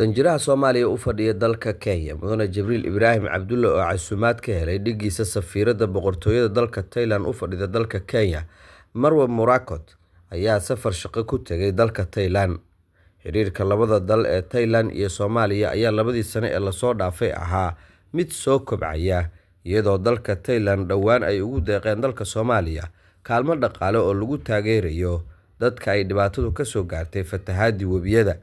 danjiraha soomaaliya u fadhiya dalka kenya mudane jibriil ibraahim cabdulle oo casuumaad ka helay dhigiisa safiiradda boqortooyada dalka tailan u fadhida dalka kenya marwe murakot ayaa safar shaqo ku tegay dalka tailan xiriirka labada dal ee tailan iyo soomaaliya ayaa labadii sane ee lasoo dhaafay ahaa mid soo kobcaya iyadoo dalka tailan dhowaan ay ugu deeqeen dalka soomaaliya kaalmo dhaqaale oo lagu taageerayo dadka ay dhibaatadu ka soo gaartay fatahaadii webiyada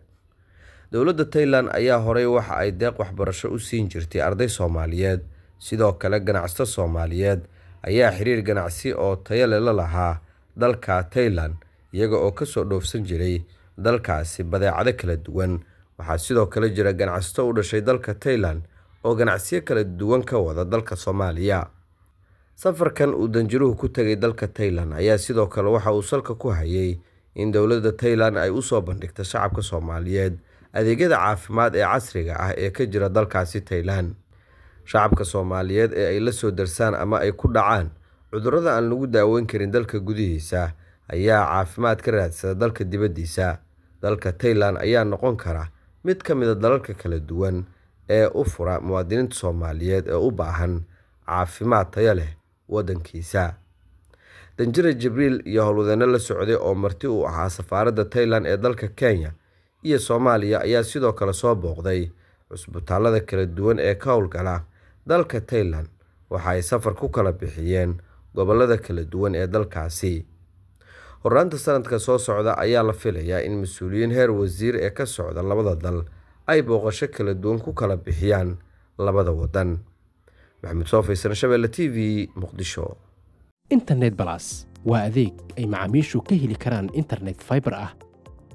dowladda taylan ayaa horay waxa ay deeq waxbarasho u siin jirtay arday soomaaliyeed sidoo kale ganacsato soomaaliyeed ayaa xiriir ganacsi oo tayale la lahaa dalka taylan iyaga oo kasoo dhoofsan jiray dalkaasi badeecado kala duwan waxaa sidoo kale jira ganacsato u dhashay dalka taylan oo ganacsiyo kala duwan ka wada dalka soomaaliya safarkan uu danjiruhu ku tegay dalka taylan ayaa sidoo kale waxa uu salka ku hayay in dowladda taylan ay usoo bandhigta shacabka soomaaliyeed adeegyada caafimaad ee casriga ah ee ka jira dalkaasi Thailand. Shacabka Soomaaliyeed ee ay la soo darsaan ama ay ku dhacaan cudurrada aan lagu daaweyn karin dalka gudihiisa ayaa caafimaad ka raadsada dalka dibaddiisa. Dalka Thailand ayaa noqon kara mid ka mid ah dalalka kala duwan ee u fura muwaadiniinta Soomaaliyeed ee u baahan caafimaad tayo leh waddankiisa. Danjire Jibriil iyo howlwadeenno la socday oo marti u ahaa safaaradda Thailand ee dalka Kenya iyo Soomaaliya ayaa sidoo kale soo booqday cusbitaalada kala duwan ee ka howlgala dalka Thailand waxa ay safar ku kala bixiyeen gobollada kala duwan ee dalkaasi Horraanta sanadka soo socda ayaa la filayaa in mas-uuliyiin heer wasiir ee ka socda labada dal ay booqasho kala duwan ku kala bixiyaan labada waddan maxamed soofay shabelle t v muqdisho internet balas waa adeeg ay macaamiishu ka heli karaan internet fiber ah